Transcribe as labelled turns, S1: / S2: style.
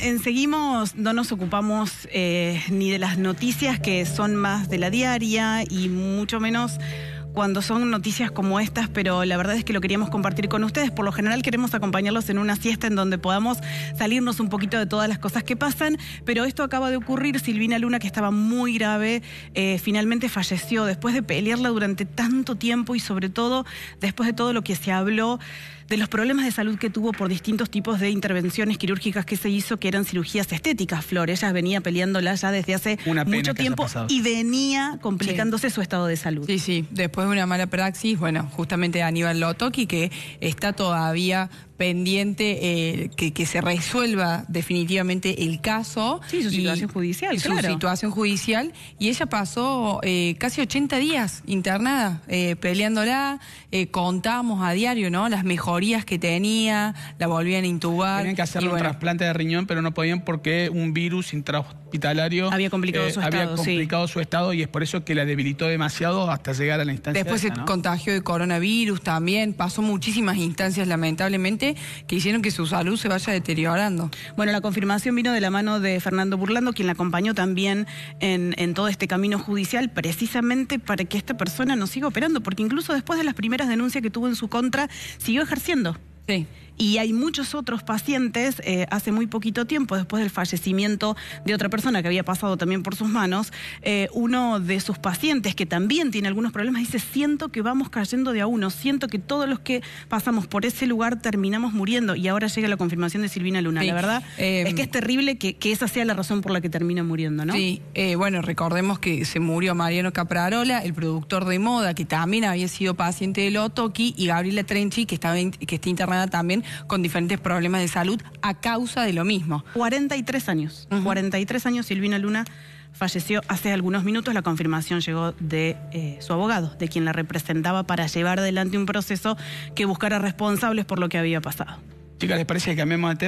S1: en Seguimos no nos ocupamos eh, ni de las noticias que son más de la diaria y mucho menos cuando son noticias como estas, pero la verdad es que lo queríamos compartir con ustedes. Por lo general queremos acompañarlos en una siesta en donde podamos salirnos un poquito de todas las cosas que pasan, pero esto acaba de ocurrir. Silvina Luna, que estaba muy grave, eh, finalmente falleció después de pelearla durante tanto tiempo y sobre todo después de todo lo que se habló de los problemas de salud que tuvo por distintos tipos de intervenciones quirúrgicas que se hizo, que eran cirugías estéticas, Flor. Ella venía peleándola ya desde hace mucho tiempo y venía complicándose su estado de salud. Sí, sí, después una mala praxis, bueno, justamente Aníbal Lotoki,
S2: que está todavía pendiente eh, que, se resuelva definitivamente el caso. Sí, su situación judicial, claro. Su situación judicial. Y ella pasó eh, casi 80 días internada, eh, peleándola. contábamos a diario, ¿no? Las mejorías que tenía, la volvían a intubar. Tenían que hacer un trasplante de riñón, pero no podían porque un virus intrahospitalario había complicado, su, había su estado y es por eso que la debilitó demasiado hasta llegar a la instancia Después contagio de coronavirus también, pasó
S1: muchísimas instancias lamentablemente que hicieron que su salud se vaya deteriorando. Bueno, la confirmación vino de la mano de Fernando Burlando, quien la acompañó también en, en todo este camino judicial, precisamente para que esta persona no siga operando, porque incluso después de las primeras denuncias que tuvo en su contra, siguió ejerciendo. Sí y hay muchos otros pacientes eh, hace muy poquito tiempo, después del fallecimiento de otra persona que había pasado también por sus manos, eh, uno de sus pacientes que también tiene algunos problemas dice, siento que vamos cayendo de a uno, siento que todos los que pasamos por ese lugar terminamos muriendo y ahora llega la confirmación de Silvina Luna. La verdad eh, es que es terrible que, esa sea la razón por la que termina muriendo, ¿no? Sí, bueno, recordemos que se murió
S2: Mariano Caprarola, el productor de moda, que también había sido paciente de Lotoki, y Gabriela
S1: Trenchi, que, estaba, que está internada también con diferentes problemas de salud a causa de lo mismo. 43 años, 43 años Silvina Luna falleció hace algunos minutos. La confirmación llegó de eh, su abogado, de quien la representaba para llevar adelante un proceso que buscara responsables por lo que había pasado.
S2: Chicas, ¿les parece que cambiamos de